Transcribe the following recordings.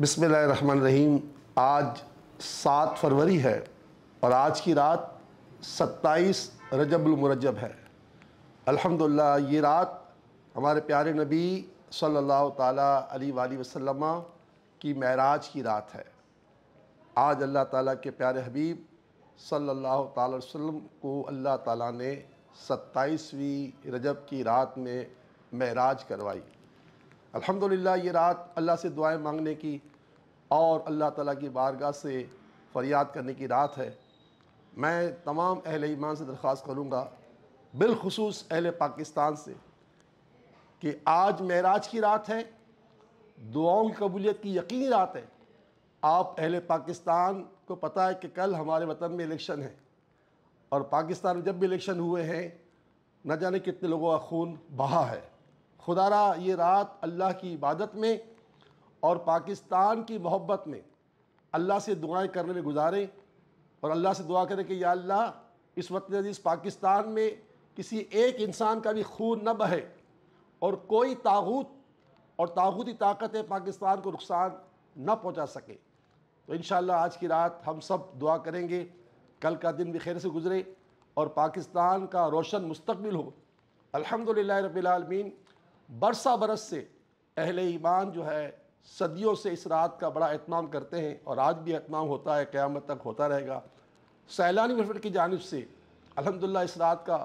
बिसमीम आज सात फरवरी है और आज की रात सत्ताईस रजबुलमरजब है अल्हम्दुलिल्लाह ये रात हमारे प्यारे नबी सल्लल्लाहु अलैहि वाली वसल्लम की महराज की रात है आज अल्लाह ताला के प्यारे हबीब सल्लल्लाहु अलैहि वसल्लम को अल्लाह ताला ने सत्ताईसवीं रजब की रात में महराज करवाई अल्हम्दुलिल्लाह ये रात अल्लाह से दुआएं मांगने की और अल्लाह ताला की बारगाह से फरियाद करने की रात है मैं तमाम अहल ईमान से दरख्वास्त करूँगा बिलखसूस अहल पाकिस्तान से कि आज महराज की रात है दुआओं की कबूलियत की यकीनी रात है आप अहल पाकिस्तान को पता है कि कल हमारे वतन में इलेक्शन है और पाकिस्तान में जब भी इलेक्शन हुए हैं न जाने कितने लोगों का खून बहा है खुदारा ये रात अल्लाह की इबादत में और पाकिस्तान की मोहब्बत में अल्लाह से दुआएं करने में गुजारें और अल्लाह से दुआ करें कि या अल्लाह इस वक्त अजीज़ पाकिस्तान में किसी एक इंसान का भी खून न बहे और कोई ताबूत और ताबूती ताकतें पाकिस्तान को नुकसान न पहुंचा सके तो इन आज की रात हम सब दुआ करेंगे कल का दिन भी खैर से गुजरे और पाकिस्तान का रोशन मुस्तबिल हो अलहमदिल्ला रबीआलमीन बरसा बरस से अहल ईमान जो है सदियों से इस रात का बड़ा अहतमाम करते हैं और आज भी अहतमाम होता है क़्यामत तक होता रहेगा सैलानी मशवट की जानब से अलहमदिल्ला इस रात का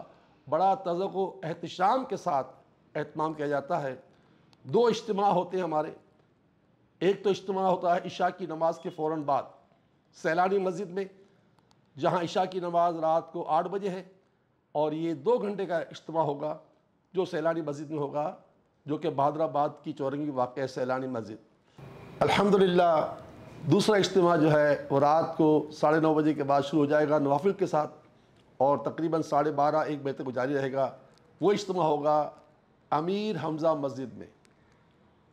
बड़ा तज़क एहतशाम के साथ अहतमाम किया जाता है दो इज्तम होते हैं हमारे एक तो इज्तम होता है इशा की नमाज के फ़ौर बाद सैलानी मस्जिद में जहाँ इशा की नमाज रात को आठ बजे है और ये दो घंटे का इज्तम होगा जो सैलानी मस्जिद में होगा जो कि बहादराबाद की चौरंगी वाक़ सैलानी मस्जिद अल्हम्दुलिल्लाह दूसरा इज्तम जो है वो रात को साढ़े नौ बजे के बाद शुरू हो जाएगा नवाफिल के साथ और तकरीबन साढ़े बारह एक बजे तक जारी रहेगा वो इज्तम होगा अमीर हमज़ा मस्जिद में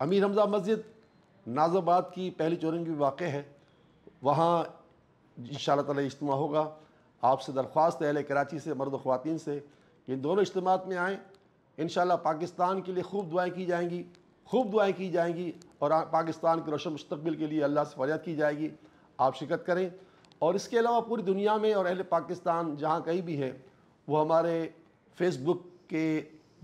अमीर हमज़ा मस्जिद नाजाबाद की पहली चौरंगी वाक़ है वहाँ इन ताला इज्तम होगा आपसे दरख्वास्त है कराची से मर्द खुवान से कि इन दोनों इज्तम में आएँ इन पाकिस्तान के लिए खूब दुआएँ की जाएंगी खूब दुआएँ की जाएंगी और पाकिस्तान के रोशन मुस्तबिल के लिए अल्लाह से फरियाद की जाएगी आप शिरकत करें और इसके अलावा पूरी दुनिया में और अहल पाकिस्तान जहाँ कहीं भी है वो हमारे फेसबुक के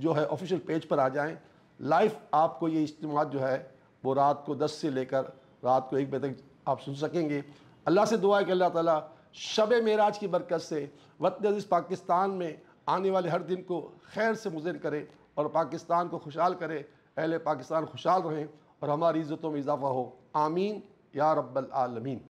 जो है ऑफिशियल पेज पर आ जाएँ लाइव आपको ये इज्तम जो है वो रात को दस से लेकर रात को एक बजे तक आप सुन सकेंगे अल्लाह से दुआ है कि अल्लाह ताला शब मेराज की बरकत से वतन पाकिस्तान में आने वाले हर दिन को खैर से मुजर करें और पाकिस्तान को खुशहाल करे अहले पाकिस्तान खुशहाल रहें और हमारी इज़्ज़तों में इजाफ़ा हो आमीन या रब्बल आलमीन